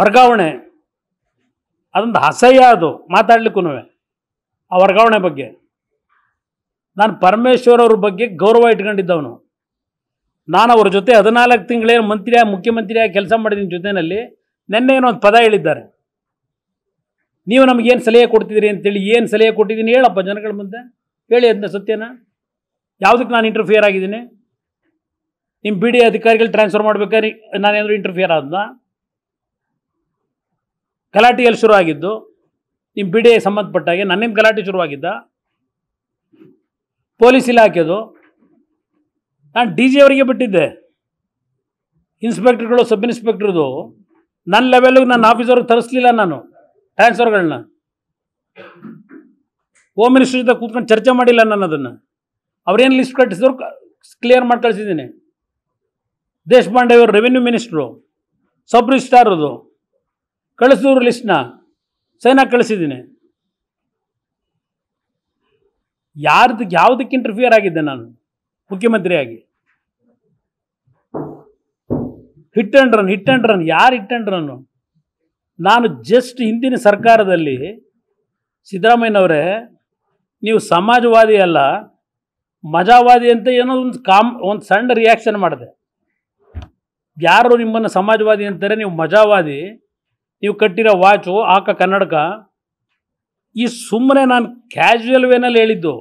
ವರ್ಗಾವಣೆ ಅದೊಂದು ಅಸಹ್ಯ ಅದು ಮಾತಾಡ್ಲಿಕ್ಕೂ ಆ ವರ್ಗಾವಣೆ ಬಗ್ಗೆ ನಾನು ಪರಮೇಶ್ವರ್ ಅವ್ರ ಬಗ್ಗೆ ಗೌರವ ಇಟ್ಕೊಂಡಿದ್ದವನು ನಾನು ಅವ್ರ ಜೊತೆ ಹದಿನಾಲ್ಕು ತಿಂಗಳೇನು ಮಂತ್ರಿಯಾಗಿ ಮುಖ್ಯಮಂತ್ರಿಯಾಗಿ ಕೆಲಸ ಮಾಡಿದ್ದೀನಿ ಜೊತೆಯಲ್ಲಿ ನಿನ್ನೆ ಏನೋ ಒಂದು ಪದ ಹೇಳಿದ್ದಾರೆ ನೀವು ನಮಗೇನು ಸಲಹೆ ಕೊಡ್ತಿದ್ದೀರಿ ಅಂತೇಳಿ ಏನು ಸಲಹೆ ಕೊಟ್ಟಿದ್ದೀನಿ ಹೇಳಪ್ಪ ಜನಗಳ ಮುಂದೆ ಹೇಳಿ ಅದನ್ನ ಸತ್ಯನ ಯಾವುದಕ್ಕೆ ನಾನು ಇಂಟರ್ಫಿಯರ್ ಆಗಿದ್ದೀನಿ ನಿಮ್ಮ ಬಿ ಡಿ ಅಧಿಕಾರಿಗಳು ಟ್ರಾನ್ಸ್ಫರ್ ಮಾಡ್ಬೇಕಾದ್ರೆ ನಾನೇನಾದರೂ ಇಂಟರ್ಫಿಯರ್ ಆದ್ನಾ ಗಲಾಟೆಯಲ್ಲಿ ಶುರುವಾಗಿದ್ದು ನಿಮ್ಮ ಬಿ ಡಿ ಸಂಬಂಧಪಟ್ಟಾಗೆ ನನ್ನಿಂದ ಗಲಾಟೆ ಶುರುವಾಗಿದ್ದ ಪೊಲೀಸ್ ಇಲಾಖೆದು ನಾನು ಡಿ ಜಿ ಅವರಿಗೆ ಬಿಟ್ಟಿದ್ದೆ ಇನ್ಸ್ಪೆಕ್ಟ್ರ್ಗಳು ಸಬ್ ಇನ್ಸ್ಪೆಕ್ಟ್ರದು ನನ್ನ ಲೆವೆಲ್ಗೆ ನನ್ನ ಆಫೀಸರ್ಗೆ ತರಿಸ್ಲಿಲ್ಲ ನಾನು ಟ್ರಾನ್ಸ್ಫರ್ಗಳನ್ನ ಹೋಮ್ ಮಿನಿಸ್ಟರ್ ಜೊತೆ ಕೂತ್ಕೊಂಡು ಚರ್ಚೆ ಮಾಡಿಲ್ಲ ನಾನು ಅದನ್ನು ಅವ್ರೇನು ಲಿಸ್ಟ್ ಕಟ್ಟಿಸಿದ್ರು ಕ್ಲಿಯರ್ ಮಾಡಿ ಕಳಿಸಿದ್ದೀನಿ ದೇಶಪಾಂಡೆ ಅವರು ರೆವಿನ್ಯೂ ಮಿನಿಸ್ಟ್ರು ಸಬ್ ರಿಜಿಸ್ಟಾರದು ಕಳಿಸಿದ್ರು ಲಿಸ್ಟ್ನ ಸೈನಾಗಿ ಕಳಿಸಿದ್ದೀನಿ ಯಾರ್ದು ಯಾವುದಕ್ಕೆ ಇಂಟರ್ಫಿಯರ್ ಆಗಿದ್ದೆ ನಾನು ಮುಖ್ಯಮಂತ್ರಿಯಾಗಿ hit and run hit and run ಯಾರು ಹಿಟ್ ಆ್ಯಂಡ್ ರನ್ನು ನಾನು ಜಸ್ಟ್ ಹಿಂದಿನ ಸರ್ಕಾರದಲ್ಲಿ ಸಿದ್ದರಾಮಯ್ಯನವರೇ ನೀವು ಸಮಾಜವಾದಿ ಅಲ್ಲ ಮಜಾವಾದಿ ಅಂತ ಏನೋ ಒಂದು ಕಾಮ್ ಒಂದು ಸಣ್ಣ ರಿಯಾಕ್ಷನ್ ಮಾಡಿದೆ ಯಾರು ನಿಮ್ಮನ್ನು ಸಮಾಜವಾದಿ ಅಂತಾರೆ ನೀವು ಮಜಾವಾದಿ ನೀವು ಕಟ್ಟಿರೋ ವಾಚು ಆಕ ಕನ್ನಡಕ ಈ ಸುಮ್ಮನೆ ನಾನು ಕ್ಯಾಶುವಲ್ ವೇನಲ್ಲಿ ಹೇಳಿದ್ದು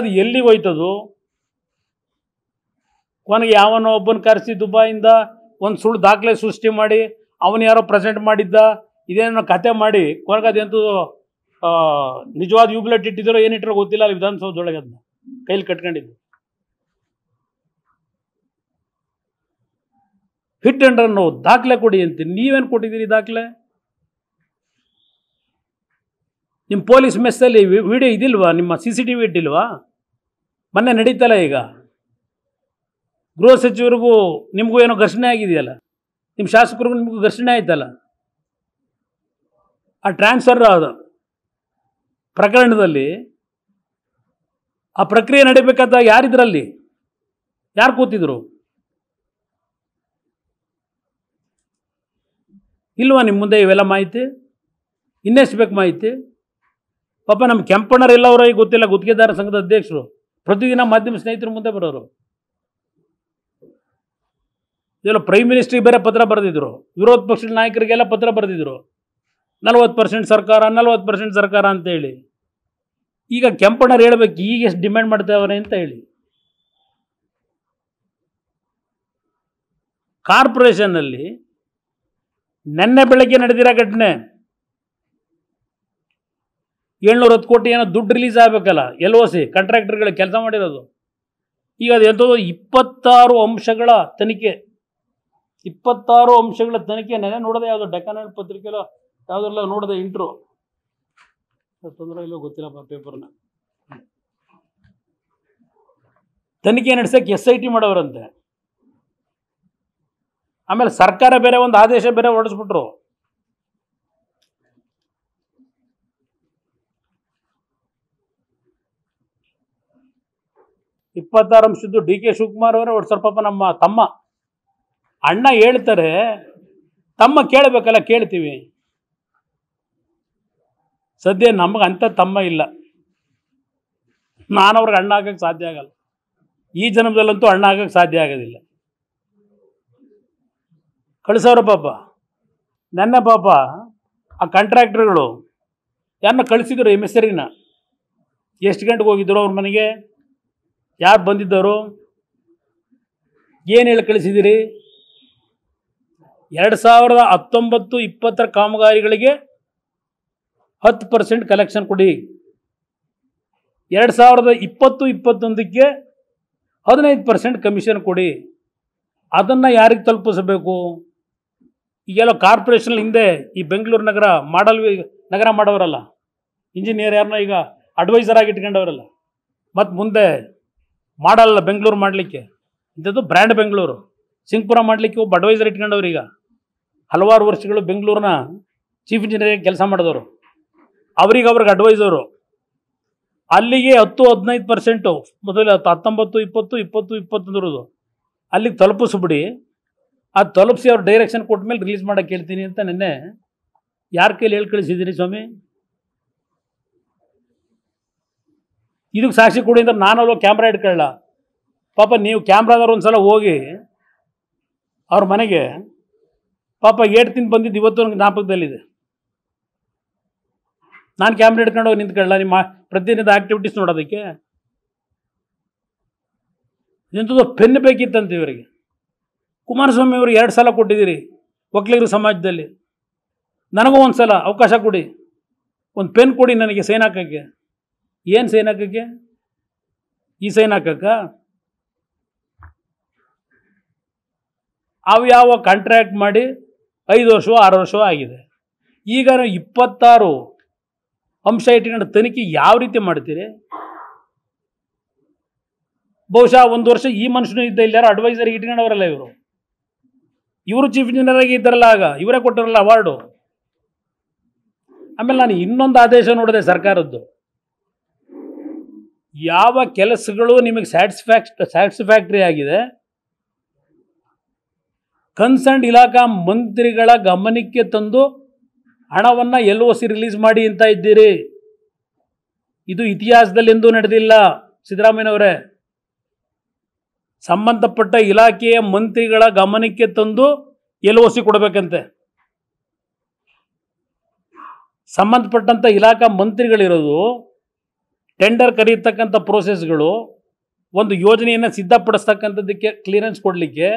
ಅದು ಎಲ್ಲಿಗೆ ಹೋಯ್ತದು ಕೊನೆಗೆ ಯಾವನೋ ಒಬ್ಬನ ಕರೆಸಿ ದುಬಾಯಿಂದ ಒಂದು ಸುಳ್ಳು ದಾಖಲೆ ಸೃಷ್ಟಿ ಮಾಡಿ ಅವನು ಯಾರೋ ಪ್ರೆಸೆಂಟ್ ಮಾಡಿದ್ದ ಇದೇನೋ ಕತೆ ಮಾಡಿ ಕೊನೆಗೆ ಎಂತೂ ನಿಜವಾದ ಯುಗ್ಲೆಟ್ ಇಟ್ಟಿದ್ದೀರೋ ಏನಿಟ್ಟಿರೋ ಗೊತ್ತಿಲ್ಲ ಅಲ್ಲಿ ವಿಧಾನಸೌಧದೊಳಗೆ ಅದನ್ನ ಕೈಲಿ ಕಟ್ಕೊಂಡಿದ್ದು ಹಿಟ್ ಆ್ಯಂಡ್ ರನ್ ದಾಖಲೆ ಕೊಡಿ ಅಂತ ನೀವೇನು ಕೊಟ್ಟಿದ್ದೀರಿ ದಾಖಲೆ ನಿಮ್ಮ ಪೊಲೀಸ್ ಮೆಸ್ಸಲ್ಲಿ ವಿಡಿಯೋ ಇದಿಲ್ವಾ ನಿಮ್ಮ ಸಿ ಸಿ ಟಿ ವಿ ಇಟ್ಟಿಲ್ವಾ ಮೊನ್ನೆ ನಡೀತಲ್ಲ ಈಗ ಗೃಹ ಸಚಿವರಿಗೂ ನಿಮಗೂ ಏನೋ ಘರ್ಷಣೆ ಆಗಿದೆಯಲ್ಲ ನಿಮ್ಮ ಶಾಸಕರಿಗೂ ನಿಮಗೂ ಘರ್ಷಣೆ ಆಯ್ತಲ್ಲ ಆ ಟ್ರಾನ್ಸ್ಫರ್ ಪ್ರಕರಣದಲ್ಲಿ ಆ ಪ್ರಕ್ರಿಯೆ ನಡೀಬೇಕಾದ ಯಾರಿದ್ರಲ್ಲಿ ಯಾರು ಕೂತಿದ್ರು ಇಲ್ವಾ ನಿಮ್ಮ ಮುಂದೆ ಇವೆಲ್ಲ ಮಾಹಿತಿ ಇನ್ನೆಷ್ಟು ಬೇಕು ಮಾಹಿತಿ ಪಾಪ ನಮ್ಮ ಈಗ ಗೊತ್ತಿಲ್ಲ ಗುತ್ತಿಗೆದಾರ ಸಂಘದ ಅಧ್ಯಕ್ಷರು ಪ್ರತಿದಿನ ಮಾಧ್ಯಮ ಸ್ನೇಹಿತರು ಮುಂದೆ ಬರೋರು ಇದೆಲ್ಲ ಪ್ರೈಮ್ ಮಿನಿಸ್ಟ್ರಿಗೆ ಬೇರೆ ಪತ್ರ ಬರೆದಿದ್ರು ವಿರೋಧ ಪಕ್ಷದ ನಾಯಕರಿಗೆಲ್ಲ ಪತ್ರ ಬರೆದಿದ್ರು ನಲ್ವತ್ತು ಪರ್ಸೆಂಟ್ ಸರ್ಕಾರ ನಲ್ವತ್ತು ಪರ್ಸೆಂಟ್ ಸರ್ಕಾರ ಹೇಳಿ ಈಗ ಕೆಂಪಣ್ಣರು ಹೇಳ್ಬೇಕು ಈಗ ಎಷ್ಟು ಡಿಮ್ಯಾಂಡ್ ಮಾಡ್ತಾವ್ರೆ ಅಂತ ಹೇಳಿ ಕಾರ್ಪೊರೇಷನಲ್ಲಿ ನೆನ್ನೆ ಬೆಳಗ್ಗೆ ನಡೆದಿರೋ ಘಟನೆ ಏಳ್ನೂರ ಹತ್ತು ಕೋಟಿ ಏನೋ ದುಡ್ಡು ರಿಲೀಸ್ ಆಗಬೇಕಲ್ಲ ಎಲ್ ಒ ಸಿ ಕಾಂಟ್ರಾಕ್ಟರ್ಗಳು ಕೆಲಸ ಮಾಡಿರೋದು ಈಗ ಅದು ಎಂಥದ್ದು ಇಪ್ಪತ್ತಾರು ಅಂಶಗಳ ತನಿಖೆ ಇಪ್ಪತ್ತಾರು ಅಂಶಗಳ ತನಿಖೆ ನೆನೆ ನೋಡಿದೆ ಯಾವುದೋ ಡೆಕಾನಲ್ ಪತ್ರಿಕೆಲೋ ಯಾವುದೆಲ್ಲ ನೋಡಿದೆ ಇಂಟ್ರೋ ತೊಂದರೆ ಇಲ್ಲೋ ಗೊತ್ತಿಲ್ಲಪ್ಪ ಪೇಪರ್ನ ತನಿಖೆ ನಡೆಸಕ್ಕೆ ಎಸ್ ಐ ಟಿ ಮಾಡೋರಂತೆ ಆಮೇಲೆ ಸರ್ಕಾರ ಬೇರೆ ಒಂದು ಆದೇಶ ಬೇರೆ ಹೊರಡಿಸ್ಬಿಟ್ರು ಇಪ್ಪತ್ತಾರು ಅಂಶದ್ದು ಡಿ ಕೆ ಶಿವಕುಮಾರ್ ಅವರೇ ಒಟ್ಟು ಸ್ವಲ್ಪ ನಮ್ಮ ತಮ್ಮ ಅಣ್ಣ ಹೇಳ್ತಾರೆ ತಮ್ಮ ಕೇಳಬೇಕಲ್ಲ ಕೇಳ್ತೀವಿ ಸದ್ಯ ನಮಗೆ ಅಂಥ ತಮ್ಮ ಇಲ್ಲ ನಾನು ಅವ್ರಿಗೆ ಅಣ್ಣ ಆಗಕ್ಕೆ ಸಾಧ್ಯ ಆಗಲ್ಲ ಈ ಜನ್ಮದಲ್ಲಂತೂ ಅಣ್ಣ ಆಗಕ್ಕೆ ಸಾಧ್ಯ ಆಗೋದಿಲ್ಲ ಕಳಿಸೋರ ಪಾಪ ನನ್ನ ಪಾಪ ಆ ಕಾಂಟ್ರಾಕ್ಟ್ರುಗಳು ಯಾರನ್ನ ಕಳಿಸಿದ್ರು ಎಮ್ ಎಸ್ ಎಷ್ಟು ಗಂಟೆಗೆ ಹೋಗಿದ್ರು ಅವ್ರ ಮನೆಗೆ ಯಾರು ಬಂದಿದ್ದವರು ಏನು ಹೇಳಿ ಕಳಿಸಿದಿರಿ ಎರಡು ಸಾವಿರದ ಹತ್ತೊಂಬತ್ತು ಇಪ್ಪತ್ತರ ಕಾಮಗಾರಿಗಳಿಗೆ ಹತ್ತು ಪರ್ಸೆಂಟ್ ಕಲೆಕ್ಷನ್ ಕೊಡಿ ಎರಡು ಸಾವಿರದ ಇಪ್ಪತ್ತು ಇಪ್ಪತ್ತೊಂದಕ್ಕೆ ಹದಿನೈದು ಪರ್ಸೆಂಟ್ ಕಮಿಷನ್ ಕೊಡಿ ಅದನ್ನು ಯಾರಿಗೆ ತಲುಪಿಸಬೇಕು ಈಗೆಲ್ಲ ಕಾರ್ಪೊರೇಷನ್ ಹಿಂದೆ ಈ ಬೆಂಗಳೂರು ನಗರ ಮಾಡಲ್ ನಗರ ಮಾಡೋರಲ್ಲ ಇಂಜಿನಿಯರ್ ಯಾರನ್ನ ಈಗ ಅಡ್ವೈಸರ್ ಆಗಿ ಇಟ್ಕೊಂಡವರಲ್ಲ ಮತ್ತು ಮುಂದೆ ಮಾಡಲ್ಲ ಬೆಂಗಳೂರು ಮಾಡಲಿಕ್ಕೆ ಇಂಥದ್ದು ಬ್ರ್ಯಾಂಡ್ ಬೆಂಗಳೂರು ಸಿಂಗ್ಪುರ ಮಾಡಲಿಕ್ಕೆ ಒಬ್ಬ ಅಡ್ವೈಸರ್ ಇಟ್ಕೊಂಡವ್ರು ಈಗ ಹಲವಾರು ವರ್ಷಗಳು ಬೆಂಗಳೂರಿನ ಚೀಫ್ ಇಂಜಿನಿಯರ್ ಕೆಲಸ ಮಾಡಿದವರು ಅವ್ರಿಗೆ ಅವ್ರಿಗೆ ಅಡ್ವೈಸರು ಅಲ್ಲಿಗೆ ಹತ್ತು ಹದಿನೈದು ಪರ್ಸೆಂಟು ಮೊದಲು ಹತ್ತು ಹತ್ತೊಂಬತ್ತು ಇಪ್ಪತ್ತು ಇಪ್ಪತ್ತು ಇಪ್ಪತ್ತೊಂದರದು ಅಲ್ಲಿಗೆ ತಲುಪಿಸ್ಬಿಡಿ ಅದು ತಲುಪಿಸಿ ಅವ್ರು ಡೈರೆಕ್ಷನ್ ಕೊಟ್ಟ ಮೇಲೆ ರಿಲೀಸ್ ಮಾಡೋಕ್ಕೆ ಹೇಳ್ತೀನಿ ಅಂತ ನಿನ್ನೆ ಯಾರ ಕೈಲಿ ಹೇಳಿ ಕಳಿಸಿದ್ದೀನಿ ಸ್ವಾಮಿ ಇದಕ್ಕೆ ಸಾಕ್ಷಿ ಕೊಡಿ ಅಂದ್ರೆ ನಾನಲ್ಲೋ ಕ್ಯಾಮ್ರಾ ಇಟ್ಕೊಳ್ಳ ಪಾಪ ನೀವು ಕ್ಯಾಮ್ರಾದವ್ರು ಒಂದು ಸಲ ಹೋಗಿ ಅವ್ರ ಮನೆಗೆ ಪಾಪ ತಿಂದು ಬಂದಿದ್ದು ಇವತ್ತು ನನಗೆ ಜ್ಞಾಪಕದಲ್ಲಿದೆ ನಾನು ಕ್ಯಾಮ್ರಾ ಹಿಡ್ಕೊಂಡು ಹೋಗಿ ನಿಂತ್ಕೊಳ್ಳ ನಿಮ್ಮ ಪ್ರತಿದಿನದ ಆ್ಯಕ್ಟಿವಿಟೀಸ್ ನೋಡೋದಕ್ಕೆ ನಿಂತದ ಪೆನ್ ಬೇಕಿತ್ತಂತೆ ಇವರಿಗೆ ಕುಮಾರಸ್ವಾಮಿ ಅವರು ಎರಡು ಸಲ ಕೊಟ್ಟಿದ್ದೀರಿ ಒಕ್ಕಲಿಗರ ಸಮಾಜದಲ್ಲಿ ನನಗೂ ಒಂದು ಸಲ ಅವಕಾಶ ಕೊಡಿ ಒಂದು ಪೆನ್ ಕೊಡಿ ನನಗೆ ಸೈನ್ ಹಾಕೋಕ್ಕೆ ಏನು ಸೈನ್ ಹಾಕೋಕ್ಕೆ ಈ ಸೈನ್ ಹಾಕಕ್ಕ ಅವ್ಯಾವ ಕಾಂಟ್ರ್ಯಾಕ್ಟ್ ಮಾಡಿ ಐದು ವರ್ಷವೋ ಆರು ವರ್ಷವೋ ಆಗಿದೆ ಈಗ ಇಪ್ಪತ್ತಾರು ಅಂಶ ಇಟ್ಕೊಂಡು ತನಿಖೆ ಯಾವ ರೀತಿ ಮಾಡ್ತೀರಿ ಬಹುಶಃ ಒಂದು ವರ್ಷ ಈ ಮನುಷ್ಯನೂ ಇದ್ದ ಇಲ್ಲ ಯಾರು ಅಡ್ವೈಸರ್ ಇವರು ಇವರು ಚೀಫ್ ಇಂಜಿನಿಯರ್ ಆಗಿ ಇದ್ದಾರಲ್ಲ ಆಗ ಇವರೇ ಕೊಟ್ಟಿರಲ್ಲ ಅವಾರ್ಡು ಆಮೇಲೆ ನಾನು ಇನ್ನೊಂದು ಆದೇಶ ನೋಡಿದೆ ಸರ್ಕಾರದ್ದು ಯಾವ ಕೆಲಸಗಳು ನಿಮಗೆ ಸ್ಯಾಟಿಸ್ಫ್ಯಾಕ್ಸ್ ಸ್ಯಾಟಿಸ್ಫ್ಯಾಕ್ಟ್ರಿ ಆಗಿದೆ ಕನ್ಸರ್ನ್ ಇಲಾಖಾ ಮಂತ್ರಿಗಳ ಗಮನಕ್ಕೆ ತಂದು ಹಣವನ್ನು ಎಲ್ ಒ ಸಿ ರಿಲೀಸ್ ಮಾಡಿ ಅಂತ ಇದ್ದೀರಿ ಇದು ಇತಿಹಾಸದಲ್ಲಿ ಎಂದೂ ನಡೆದಿಲ್ಲ ಸಿದ್ದರಾಮಯ್ಯನವರೇ ಸಂಬಂಧಪಟ್ಟ ಇಲಾಖೆಯ ಮಂತ್ರಿಗಳ ಗಮನಕ್ಕೆ ತಂದು ಎಲ್ ಒ ಸಿ ಕೊಡಬೇಕಂತೆ ಸಂಬಂಧಪಟ್ಟಂಥ ಇಲಾಖಾ ಮಂತ್ರಿಗಳಿರೋದು ಟೆಂಡರ್ ಕರೀತಕ್ಕಂಥ ಪ್ರೋಸೆಸ್ಗಳು ಒಂದು ಯೋಜನೆಯನ್ನು ಸಿದ್ಧಪಡಿಸ್ತಕ್ಕಂಥದ್ದಕ್ಕೆ ಕ್ಲಿಯರೆನ್ಸ್ ಕೊಡಲಿಕ್ಕೆ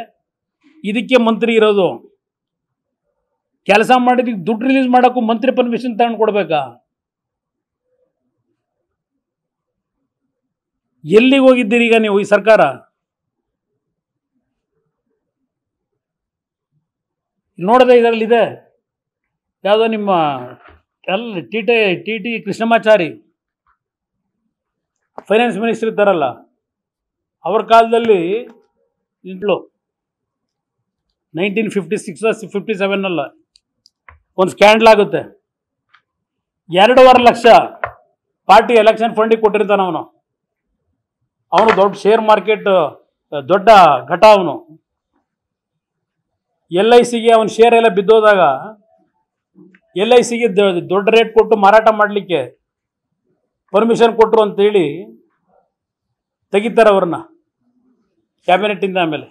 ಇದಕ್ಕೆ ಮಂತ್ರಿ ಇರೋದು ಕೆಲಸ ಮಾಡಿದಕ್ಕೆ ದುಡ್ಡು ರಿಲೀಸ್ ಮಾಡೋಕ್ಕೂ ಮಂತ್ರಿ ಪರ್ಮಿಷನ್ ತಗೊಂಡು ಕೊಡಬೇಕಾ ಎಲ್ಲಿಗೆ ಹೋಗಿದ್ದೀರಿ ಈಗ ನೀವು ಈ ಸರ್ಕಾರ ನೋಡದೆ ಇದರಲ್ಲಿದೆ ಯಾವುದೋ ನಿಮ್ಮ L T T T T Krishnamachari finance minister ಇದ್ದಾರಲ್ಲ ಅವ್ರ ಕಾಲದಲ್ಲಿ ಇಂಟ್ಲು ನೈನ್ಟೀನ್ ಫಿಫ್ಟಿ ಸಿಕ್ಸ್ ಫಿಫ್ಟಿ ಸೆವೆನ್ನಲ್ಲ ಒಂದು ಸ್ಕ್ಯಾಂಡಲ್ ಆಗುತ್ತೆ ಎರಡೂವರೆ ಲಕ್ಷ ಪಾರ್ಟಿ ಎಲೆಕ್ಷನ್ ಫಂಡಿಗೆ ಕೊಟ್ಟಿರ್ತಾನೆ ಅವನು ಅವನು ದೊಡ್ಡ ಶೇರ್ ಮಾರ್ಕೆಟ್ ದೊಡ್ಡ ಘಟ ಅವನು ಎಲ್ ಐ ಸಿಗೆ ಅವನ ಶೇರ್ ಎಲ್ಲ ಬಿದ್ದೋದಾಗ ಎಲ್ ಐ ಸಿಗೆ ದೊಡ್ಡ ರೇಟ್ ಕೊಟ್ಟು ಮಾರಾಟ ಮಾಡಲಿಕ್ಕೆ ಪರ್ಮಿಷನ್ ಕೊಟ್ಟರು ಅಂತೇಳಿ ತೆಗಿತಾರೆ ಅವ್ರನ್ನ ಕ್ಯಾಬಿನೆಟ್ಟಿಂದ ಆಮೇಲೆ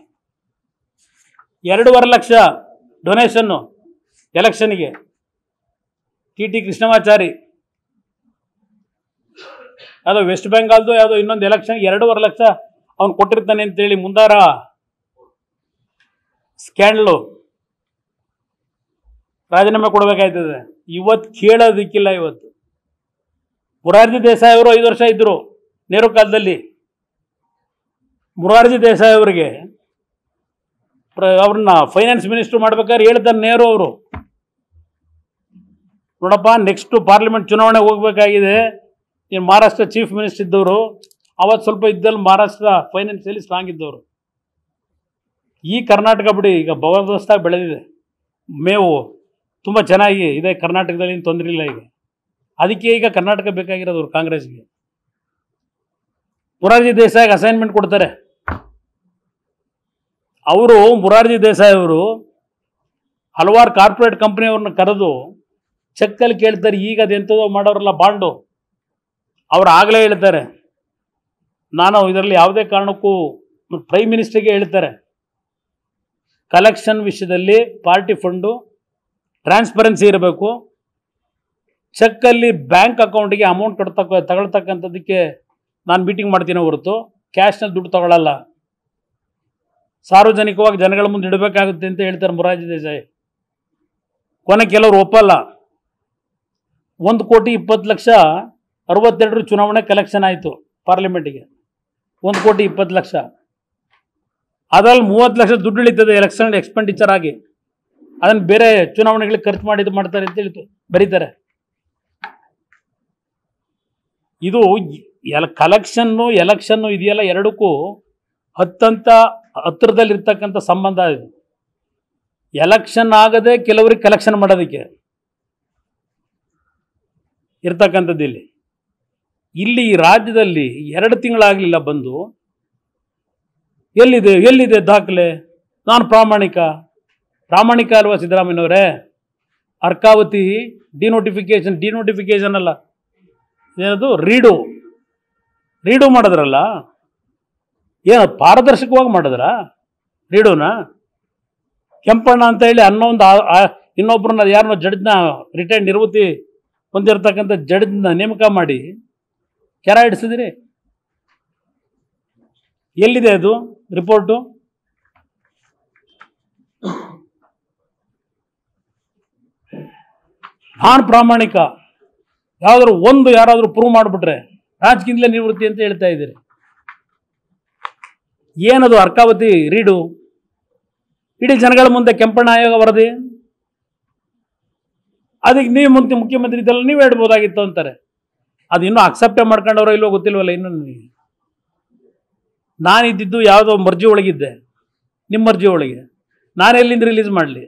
ಎರಡೂವರೆ ಲಕ್ಷ ಡೊನೇಷನ್ನು ಎಲೆಕ್ಷನ್ಗೆ ಟಿ ಟಿ ಕೃಷ್ಣಮಾಚಾರಿ ಯಾವುದೋ ವೆಸ್ಟ್ ಬೆಂಗಾಲ್ದು ಯಾವುದೋ ಇನ್ನೊಂದು ಎಲೆಕ್ಷನ್ ಎರಡೂವರೆ ಲಕ್ಷ ಅವ್ನು ಕೊಟ್ಟಿರ್ತಾನೆ ಅಂತೇಳಿ ಮುಂದಾರ ಸ್ಕ್ಯಾಂಡ್ಲು ರಾಜೀನಾಮೆ ಕೊಡಬೇಕಾಯ್ತದೆ ಇವತ್ತು ಕೇಳೋದಿಕ್ಕಿಲ್ಲ ಇವತ್ತು ಮುರಾರ್ಜಿ ದೇಸಾಯಿ ಅವರು ಐದು ವರ್ಷ ಇದ್ದರು ನೆಹರು ಕಾಲದಲ್ಲಿ ಮುರಾರ್ಜಿ ದೇಸಾಯಿ ಅವರಿಗೆ ಅವ್ರನ್ನ ಫೈನಾನ್ಸ್ ಮಿನಿಸ್ಟ್ರು ಮಾಡ್ಬೇಕಾದ್ರೆ ಹೇಳ್ತಾರೆ ನೆಹರು ಅವರು ನೋಡಪ್ಪ ನೆಕ್ಸ್ಟು ಪಾರ್ಲಿಮೆಂಟ್ ಚುನಾವಣೆ ಹೋಗಬೇಕಾಗಿದೆ ನೀನು ಮಹಾರಾಷ್ಟ್ರ ಚೀಫ್ ಮಿನಿಸ್ಟರ್ ಇದ್ದವರು ಅವತ್ತು ಸ್ವಲ್ಪ ಇದ್ದಲ್ಲಿ ಮಹಾರಾಷ್ಟ್ರ ಫೈನಾನ್ಸಿಯಲಿ ಸ್ಟ್ರಾಂಗ್ ಇದ್ದವರು ಈ ಕರ್ನಾಟಕ ಬಿಡಿ ಈಗ ಭಗವದಸ್ತಾಗಿ ಬೆಳೆದಿದೆ ಮೇವು ತುಂಬ ಚೆನ್ನಾಗಿ ಇದೆ ಕರ್ನಾಟಕದಲ್ಲಿ ಏನು ತೊಂದರೆ ಇಲ್ಲ ಈಗ ಅದಕ್ಕೆ ಈಗ ಕರ್ನಾಟಕ ಬೇಕಾಗಿರೋದು ಅವ್ರು ಕಾಂಗ್ರೆಸ್ಗೆ ಮುರಾರ್ಜಿ ದೇಸಾಯಿಗೆ ಅಸೈನ್ಮೆಂಟ್ ಕೊಡ್ತಾರೆ ಅವರು ಮುರಾರ್ಜಿ ದೇಸಾಯಿ ಅವರು ಹಲವಾರು ಕಾರ್ಪೊರೇಟ್ ಕಂಪ್ನಿಯವ್ರನ್ನ ಕರೆದು ಚೆಕ್ಕಲ್ಲಿ ಕೇಳ್ತಾರೆ ಈಗ ಎಂಥದೋ ಮಾಡೋರಲ್ಲ ಬಾಂಡು ಅವ್ರು ಆಗಲೇ ಹೇಳ್ತಾರೆ ನಾನು ಇದರಲ್ಲಿ ಯಾವುದೇ ಕಾರಣಕ್ಕೂ ಪ್ರೈಮ್ ಮಿನಿಸ್ಟ್ರಿಗೆ ಹೇಳ್ತಾರೆ ಕಲೆಕ್ಷನ್ ವಿಷಯದಲ್ಲಿ ಪಾರ್ಟಿ ಫಂಡು ಟ್ರಾನ್ಸ್ಪರೆನ್ಸಿ ಇರಬೇಕು ಚೆಕ್ಕಲ್ಲಿ ಬ್ಯಾಂಕ್ ಅಕೌಂಟಿಗೆ ಅಮೌಂಟ್ ಕಟ್ತಕ್ಕ ತಗೊಳ್ತಕ್ಕಂಥದ್ದಕ್ಕೆ ನಾನು ಮೀಟಿಂಗ್ ಮಾಡ್ತೀನಿ ಹೊರತು ಕ್ಯಾಶ್ನಲ್ಲಿ ದುಡ್ಡು ತಗೊಳ್ಳಲ್ಲ ಸಾರ್ವಜನಿಕವಾಗಿ ಜನಗಳ ಮುಂದೆ ಇಡಬೇಕಾಗುತ್ತೆ ಅಂತ ಹೇಳ್ತಾರೆ ಮುರಾಜ ದೇಸಾಯಿ ಕೊನೆ ಕೆಲವರು ಒಪ್ಪಲ್ಲ ಒಂದು ಕೋಟಿ ಇಪ್ಪತ್ತು ಲಕ್ಷ ಅರವತ್ತೆರಡರ ಚುನಾವಣೆ ಕಲೆಕ್ಷನ್ ಆಯಿತು ಪಾರ್ಲಿಮೆಂಟಿಗೆ ಒಂದು ಕೋಟಿ ಇಪ್ಪತ್ತು ಲಕ್ಷ ಅದ್ರಲ್ಲಿ ಮೂವತ್ತು ಲಕ್ಷ ದುಡ್ಡು ಇಳಿತದೆ ಎಲೆಕ್ಷನ್ ಎಕ್ಸ್ಪೆಂಡಿಚರ್ ಆಗಿ ಅದನ್ನು ಬೇರೆ ಚುನಾವಣೆಗಳಿಗೆ ಖರ್ಚು ಮಾಡಿದ್ದು ಮಾಡ್ತಾರೆ ಅಂತ ಹೇಳಿ ಬರೀತಾರೆ ಇದು ಎಲ್ ಕಲೆಕ್ಷನ್ನು ಎಲೆಕ್ಷನ್ನು ಇದೆಯಲ್ಲ ಎರಡಕ್ಕೂ ಹತ್ತಂತ ಹತ್ತಿರದಲ್ಲಿರ್ತಕ್ಕಂಥ ಸಂಬಂಧ ಇದು ಎಲೆಕ್ಷನ್ ಆಗದೆ ಕೆಲವರಿಗೆ ಕಲೆಕ್ಷನ್ ಮಾಡೋದಕ್ಕೆ ಇರ್ತಕ್ಕಂಥದ್ದು ಇಲ್ಲಿ ಇಲ್ಲಿ ರಾಜ್ಯದಲ್ಲಿ ಎರಡು ತಿಂಗಳಾಗಲಿಲ್ಲ ಬಂದು ಎಲ್ಲಿದೆ ಎಲ್ಲಿದೆ ದಾಖಲೆ ನಾನು ಪ್ರಾಮಾಣಿಕ ಪ್ರಾಮಾಣಿಕ ಅಲ್ವಾ ಸಿದ್ದರಾಮಯ್ಯವರೇ ಅರ್ಕಾವತಿ ಡಿನೋಟಿಫಿಕೇಶನ್ ಡಿನೋಟಿಫಿಕೇಶನ್ ಅಲ್ಲ ಏನದು ರೀಡು ರೀಡು ಮಾಡಿದ್ರಲ್ಲ ಏನು ಪಾರದರ್ಶಕವಾಗಿ ಮಾಡಿದ್ರ ರೀಡೋನ ಕೆಂಪಣ್ಣ ಅಂತ ಹೇಳಿ ಅನ್ನೊಂದು ಇನ್ನೊಬ್ಬರನ್ನ ಯಾರನ್ನೋ ಜಡ್ಜ್ನ ರಿಟೈರ್ಡ್ ನಿವೃತ್ತಿ ಹೊಂದಿರತಕ್ಕಂಥ ಜಡ್ಜ್ನ ನೇಮಕ ಮಾಡಿ ಕೆರ ಹಿಡಿಸಿದಿರಿ ಎಲ್ಲಿದೆ ಅದು ರಿಪೋರ್ಟು ನಾನು ಪ್ರಾಮಾಣಿಕ ಯಾವ್ದಾದ್ರು ಒಂದು ಯಾರಾದರೂ ಪ್ರೂವ್ ಮಾಡಿಬಿಟ್ರೆ ರಾಜಕೀಯ ನಿವೃತ್ತಿ ಅಂತ ಹೇಳ್ತಾ ಇದ್ದೀರಿ ಏನದು ಅರ್ಕಾವತಿ ರೀಡು ಇಡೀ ಜನಗಳ ಮುಂದೆ ಕೆಂಪಣ್ಣ ಆಯೋಗ ವರದಿ ಅದಕ್ಕೆ ನೀವು ಮುಂದೆ ಮುಖ್ಯಮಂತ್ರಿ ಇದೆಲ್ಲ ನೀವು ಹೇಳ್ಬೋದಾಗಿತ್ತು ಅಂತಾರೆ ಅದು ಇನ್ನೂ ಅಕ್ಸೆಪ್ಟೇ ಮಾಡ್ಕೊಂಡವ್ರೋ ಇಲ್ಲೋ ಗೊತ್ತಿಲ್ವಲ್ಲ ಇನ್ನೂ ನನಗೆ ಇದ್ದಿದ್ದು ಯಾವುದೋ ಮರ್ಜಿ ಒಳಗಿದ್ದೆ ನಿಮ್ಮ ಮರ್ಜಿ ಒಳಗೆ ನಾನು ಎಲ್ಲಿಂದ ರಿಲೀಸ್ ಮಾಡಲಿ